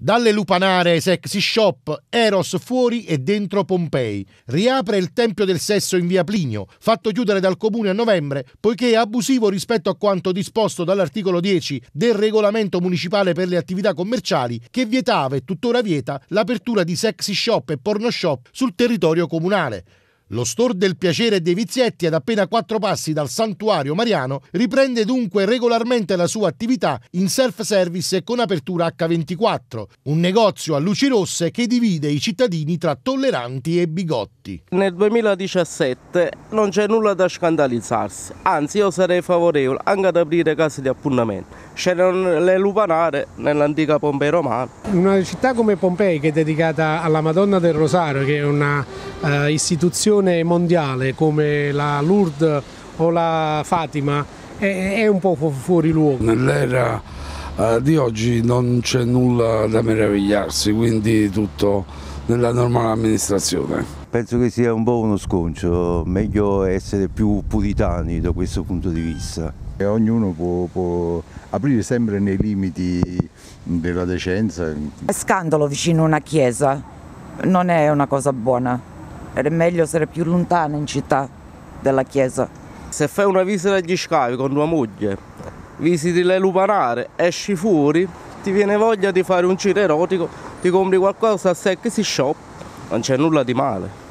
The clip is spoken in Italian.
Dalle lupanare, sexy shop, Eros fuori e dentro Pompei. Riapre il Tempio del Sesso in via Plinio, fatto chiudere dal comune a novembre, poiché è abusivo rispetto a quanto disposto dall'articolo 10 del regolamento municipale per le attività commerciali, che vietava e tuttora vieta l'apertura di sexy shop e porno shop sul territorio comunale. Lo store del piacere dei Vizietti, ad appena quattro passi dal santuario mariano, riprende dunque regolarmente la sua attività in self-service con apertura H24, un negozio a luci rosse che divide i cittadini tra tolleranti e bigotti. Nel 2017 non c'è nulla da scandalizzarsi, anzi io sarei favorevole anche ad aprire case di appuntamento. C'erano le lupanare nell'antica Pompei romana. Una città come Pompei che è dedicata alla Madonna del Rosario, che è una eh, istituzione mondiale come la Lourdes o la Fatima è, è un po' fuori luogo. Nell'era eh, di oggi non c'è nulla da meravigliarsi, quindi tutto nella normale amministrazione. Penso che sia un po' uno sconcio, meglio essere più puritani da questo punto di vista. E ognuno può, può aprire sempre nei limiti della decenza. È scandalo vicino a una chiesa, non è una cosa buona è meglio essere più lontano in città della chiesa. Se fai una visita agli scavi con tua moglie, visiti le lupanare, esci fuori, ti viene voglia di fare un giro erotico, ti compri qualcosa a secchi si shop, non c'è nulla di male.